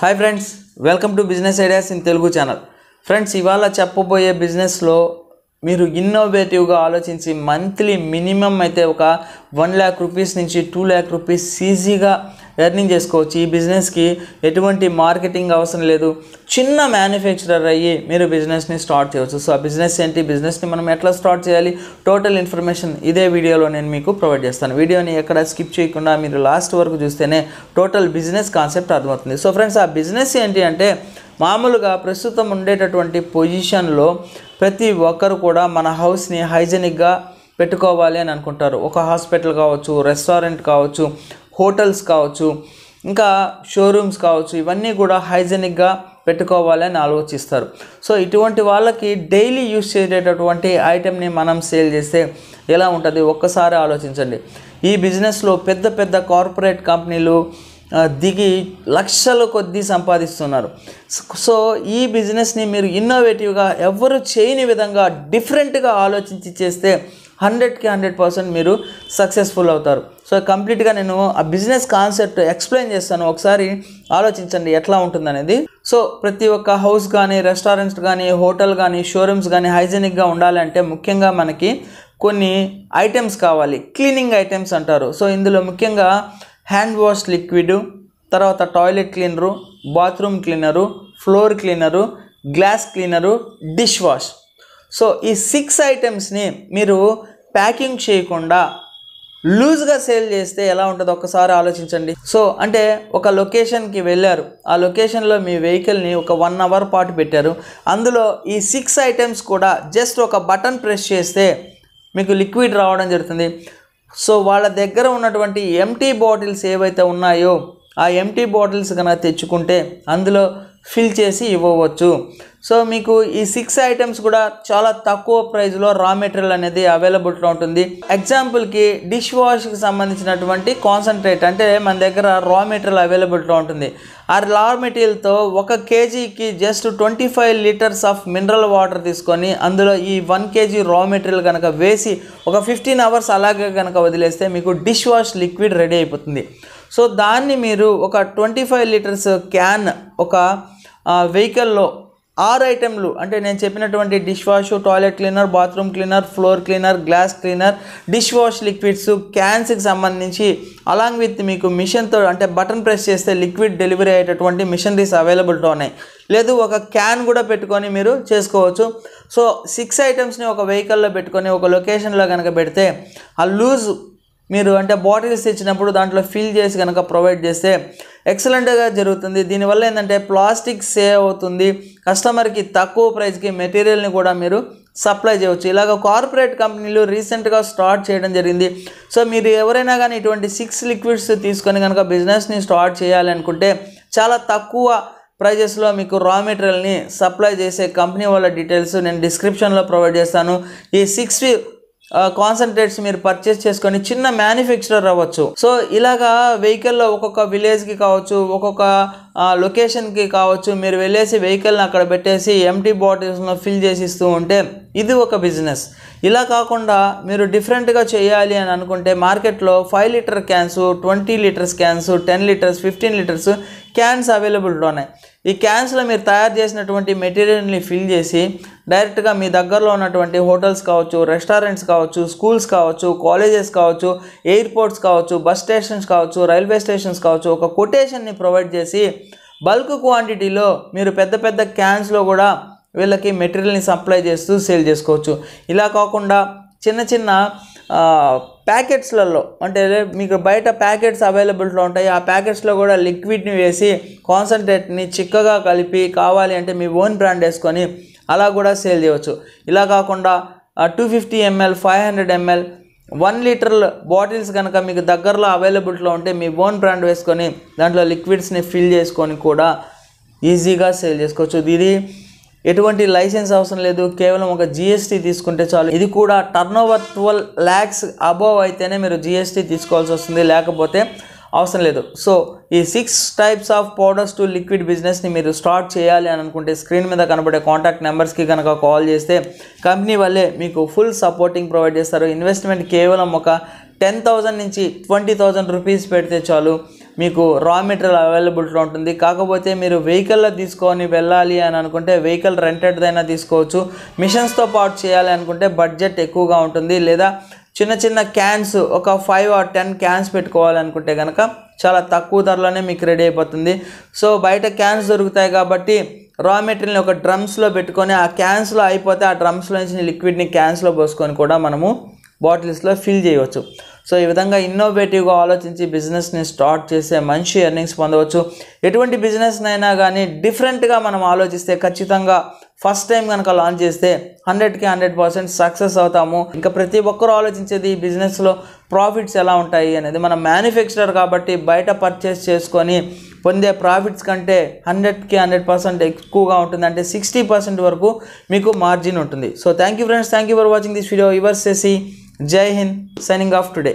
hi friends welcome to business ideas in Telugu channel friends ఇవాళ చెప్పబోయే బిజినెస్లో మీరు ఇన్నోవేటివ్గా ఆలోచించి మంత్లీ మినిమం అయితే ఒక వన్ ల్యాక్ రూపీస్ నుంచి టూ ల్యాక్ రూపీస్ ఈజీగా ఎర్నింగ్ చేసుకోవచ్చు ఈ బిజినెస్కి ఎటువంటి మార్కెటింగ్ అవసరం లేదు చిన్న మ్యానుఫ్యాక్చరర్ అయ్యి మీరు బిజినెస్ని స్టార్ట్ చేయవచ్చు సో ఆ బిజినెస్ ఏంటి బిజినెస్ని మనం ఎట్లా స్టార్ట్ చేయాలి టోటల్ ఇన్ఫర్మేషన్ ఇదే వీడియోలో నేను మీకు ప్రొవైడ్ చేస్తాను వీడియోని ఎక్కడ స్కిప్ చేయకుండా మీరు లాస్ట్ వరకు చూస్తేనే టోటల్ బిజినెస్ కాన్సెప్ట్ అర్థమవుతుంది సో ఫ్రెండ్స్ ఆ బిజినెస్ ఏంటి అంటే మామూలుగా ప్రస్తుతం ఉండేటటువంటి పొజిషన్లో ప్రతి ఒక్కరు కూడా మన హౌస్ని హైజెనిక్గా పెట్టుకోవాలి అని అనుకుంటారు ఒక హాస్పిటల్ కావచ్చు రెస్టారెంట్ కావచ్చు హోటల్స్ కావచ్చు ఇంకా షోరూమ్స్ కావచ్చు ఇవన్నీ కూడా హైజెనిక్గా పెట్టుకోవాలని ఆలోచిస్తారు సో ఇటువంటి వాళ్ళకి డైలీ యూస్ చేసేటటువంటి ఐటెంని మనం సేల్ చేస్తే ఎలా ఉంటుంది ఒక్కసారి ఆలోచించండి ఈ బిజినెస్లో పెద్ద పెద్ద కార్పొరేట్ కంపెనీలు దిగి లక్షల కొద్దీ సంపాదిస్తున్నారు సో ఈ బిజినెస్ని మీరు ఇన్నోవేటివ్గా ఎవరు చేయని విధంగా డిఫరెంట్గా ఆలోచించి చేస్తే హండ్రెడ్కి హండ్రెడ్ పర్సెంట్ మీరు సక్సెస్ఫుల్ అవుతారు సో కంప్లీట్గా నేను ఆ బిజినెస్ కాన్సెప్ట్ ఎక్స్ప్లెయిన్ చేస్తాను ఒకసారి ఆలోచించండి ఎట్లా ఉంటుందనేది సో ప్రతి ఒక్క హౌస్ కానీ రెస్టారెంట్స్ కానీ హోటల్ కానీ షోరూమ్స్ కానీ హైజీనిక్గా ఉండాలంటే ముఖ్యంగా మనకి కొన్ని ఐటమ్స్ కావాలి క్లీనింగ్ ఐటమ్స్ అంటారు సో ఇందులో ముఖ్యంగా హ్యాండ్ వాష్ లిక్విడ్ తర్వాత toilet cleaner bathroom cleaner floor cleaner glass cleaner dish wash so ఈ సిక్స్ ఐటమ్స్ని మీరు ప్యాకింగ్ చేయకుండా లూజ్గా సేల్ చేస్తే ఎలా ఉంటుందో ఒక్కసారి ఆలోచించండి సో అంటే ఒక లొకేషన్కి వెళ్ళారు ఆ లొకేషన్లో మీ వెహికల్ని ఒక వన్ అవర్ పాటు పెట్టారు అందులో ఈ సిక్స్ ఐటమ్స్ కూడా జస్ట్ ఒక బటన్ ప్రెస్ చేస్తే మీకు లిక్విడ్ రావడం జరుగుతుంది సో వాళ్ళ దగ్గర ఉన్నటువంటి ఎంటీ బాటిల్స్ ఏవైతే ఉన్నాయో ఆ ఎంటీ బాటిల్స్ కన్నా తెచ్చుకుంటే అందులో ఫిల్ చేసి ఇవ్వవచ్చు సో మీకు ఈ సిక్స్ ఐటమ్స్ కూడా చాలా తక్కువ ప్రైస్లో రా మెటీరియల్ అనేది అవైలబుల్గా ఉంటుంది ఎగ్జాంపుల్కి డిష్ వాష్కి సంబంధించినటువంటి కాన్సన్ట్రేట్ అంటే మన దగ్గర రా మెటీరియల్ అవైలబుల్గా ఉంటుంది ఆ రా మెటీరియల్తో ఒక కేజీకి just twenty five litres of mineral water తీసుకొని అందులో ఈ వన్ కేజీ రా మెటీరియల్ కనుక వేసి ఒక ఫిఫ్టీన్ అవర్స్ అలాగే కనుక వదిలేస్తే మీకు డిష్ వాష్ లిక్విడ్ రెడీ అయిపోతుంది సో దాన్ని మీరు ఒక ట్వంటీ ఫైవ్ లీటర్స్ క్యాన్ ఒక వెహికల్లో ఆరు ఐటెంలు అంటే నేను చెప్పినటువంటి dish wash toilet cleaner bathroom cleaner floor cleaner glass cleaner dish wash liquids క్యాన్స్కి సంబంధించి అలాంగ్ విత్ మీకు మిషన్తో అంటే బటన్ ప్రెస్ చేస్తే లిక్విడ్ డెలివరీ అయ్యేటటువంటి మిషనరీస్ అవైలబుల్తో ఉన్నాయి లేదు ఒక క్యాన్ కూడా పెట్టుకొని మీరు చేసుకోవచ్చు సో సిక్స్ ఐటమ్స్ని ఒక వెహికల్లో పెట్టుకొని ఒక లొకేషన్లో కనుక పెడితే ఆ లూజ్ మీరు అంటే బాటిల్స్ తెచ్చినప్పుడు దాంట్లో ఫిల్ చేసి కనుక ప్రొవైడ్ చేస్తే ఎక్సలెంట్గా జరుగుతుంది దీనివల్ల ఏంటంటే ప్లాస్టిక్ సేవ్ అవుతుంది కస్టమర్కి తక్కువ ప్రైస్కి మెటీరియల్ని కూడా మీరు సప్లై చేయవచ్చు ఇలాగ కార్పొరేట్ కంపెనీలు రీసెంట్గా స్టార్ట్ చేయడం జరిగింది సో మీరు ఎవరైనా కానీ ఇటువంటి సిక్స్ లిక్విడ్స్ తీసుకొని కనుక బిజినెస్ని స్టార్ట్ చేయాలి అనుకుంటే చాలా తక్కువ ప్రైజెస్లో మీకు రా మెటీరియల్ని సప్లై చేసే కంపెనీ వాళ్ళ డీటెయిల్స్ నేను డిస్క్రిప్షన్లో ప్రొవైడ్ చేస్తాను ఈ సిక్స్ కాన్సన్ట్రేట్స్ మీరు పర్చేస్ చేసుకొని చిన్న మ్యానుఫ్యాక్చరర్ అవ్వచ్చు సో ఇలాగా వెహికల్లో ఒక్కొక్క విలేజ్కి కావచ్చు ఒక్కొక్క లొకేషన్కి కావచ్చు మీరు వెళ్ళేసి వెహికల్ని అక్కడ పెట్టేసి ఎంటీ బాటిల్స్ను ఫిల్ చేసి ఇస్తూ ఉంటే ఇది ఒక బిజినెస్ ఇలా కాకుండా మీరు డిఫరెంట్గా చేయాలి అని అనుకుంటే మార్కెట్లో five litre cans twenty litres cans ten litres fifteen litres cans అవైలబుల్గా ఉన్నాయి ఈ క్యాన్స్లో మీరు తయారు చేసినటువంటి మెటీరియల్ని ఫిల్ చేసి డైరెక్ట్గా మీ దగ్గరలో ఉన్నటువంటి హోటల్స్ కావచ్చు రెస్టారెంట్స్ కావచ్చు స్కూల్స్ కావచ్చు కాలేజెస్ కావచ్చు ఎయిర్పోర్ట్స్ కావచ్చు బస్ స్టేషన్స్ కావచ్చు రైల్వే స్టేషన్స్ కావచ్చు ఒక కొటేషన్ని ప్రొవైడ్ చేసి బల్క్ క్వాంటిటీలో మీరు పెద్ద పెద్ద క్యాన్స్లో కూడా వీళ్ళకి మెటీరియల్ని సప్లై చేస్తూ సేల్ చేసుకోవచ్చు ఇలా కాకుండా చిన్న చిన్న ప్యాకెట్స్లలో అంటే మీకు బయట ప్యాకెట్స్ అవైలబిలిటీలో ఉంటాయి ఆ ప్యాకెట్స్లో కూడా లిక్విడ్ని వేసి కాన్సన్ట్రేట్ని చిక్కగా కలిపి కావాలి అంటే మీ ఓన్ బ్రాండ్ వేసుకొని అలా కూడా సేల్ చేయవచ్చు ఇలా కాకుండా two fifty ML five hundred ML one litre bottles కనుక మీకు దగ్గరలో అవైలబిలిటీలో ఉంటే మీ ఓన్ బ్రాండ్ వేసుకొని దాంట్లో లిక్విడ్స్ని ఫిల్ చేసుకొని కూడా ఈజీగా సేల్ చేసుకోవచ్చు ఇది ఎటువంటి లైసెన్స్ అవసరం లేదు కేవలం ఒక జిఎస్టీ తీసుకుంటే చాలు ఇది కూడా turnover twelve lakhs above అయితేనే మీరు జిఎస్టీ తీసుకోవాల్సి వస్తుంది లేకపోతే అవసరం లేదు సో ఈ six types of powders to liquid బిజినెస్ని మీరు స్టార్ట్ చేయాలి అని అనుకుంటే స్క్రీన్ మీద కనబడే కాంటాక్ట్ నెంబర్స్కి కనుక కాల్ చేస్తే కంపెనీ వల్లే మీకు ఫుల్ సపోర్టింగ్ ప్రొవైడ్ చేస్తారు ఇన్వెస్ట్మెంట్ కేవలం ఒక టెన్ థౌజండ్ నుంచి ట్వంటీ థౌజండ్ రూపీస్ పెడితే చాలు మీకు రా మెటీరియల్ అవైలబుల్గా ఉంటుంది కాకపోతే మీరు వెహికల్లో తీసుకొని వెళ్ళాలి అని అనుకుంటే వెహికల్ రెంటెడ్దైనా తీసుకోవచ్చు మిషన్స్తో పాటు చేయాలి అనుకుంటే బడ్జెట్ ఎక్కువగా ఉంటుంది లేదా చిన్న చిన్న క్యాన్స్ ఒక ఫైవ్ ఆర్ టెన్ క్యాన్స్ పెట్టుకోవాలనుకుంటే కనుక చాలా తక్కువ ధరలోనే మీకు రెడీ అయిపోతుంది సో బయట క్యాన్స్ దొరుకుతాయి కాబట్టి రా మెటీరియల్ని ఒక డ్రమ్స్లో పెట్టుకొని ఆ క్యాన్స్లో అయిపోతే ఆ డ్రమ్స్లో నుంచి లిక్విడ్ని క్యాన్స్లో పోసుకొని కూడా మనము బాటిల్స్లో ఫిల్ చేయవచ్చు సో ఈ విధంగా ఇన్నోవేటివ్గా ఆలోచించి బిజినెస్ని స్టార్ట్ చేసే మంచి ఎర్నింగ్స్ పొందవచ్చు ఎటువంటి బిజినెస్నైనా కానీ డిఫరెంట్గా మనం ఆలోచిస్తే ఖచ్చితంగా ఫస్ట్ టైం కనుక లాంచ్ చేస్తే హండ్రెడ్కి హండ్రెడ్ పర్సెంట్ సక్సెస్ అవుతాము ఇంకా ప్రతి ఒక్కరూ ఆలోచించేది ఈ బిజినెస్లో ప్రాఫిట్స్ ఎలా ఉంటాయి అనేది మనం మ్యానుఫ్యాక్చరర్ కాబట్టి బయట పర్చేస్ చేసుకొని పొందే ప్రాఫిట్స్ కంటే హండ్రెడ్కి హండ్రెడ్ పర్సెంట్ ఎక్కువగా ఉంటుంది అంటే సిక్స్టీ పర్సెంట్ వరకు మీకు మార్జిన్ ఉంటుంది so thank you friends thank you for watching this video ఇవర్స్ చేసి జై హింద్ సైనింగ్ ఆఫ్ టుడే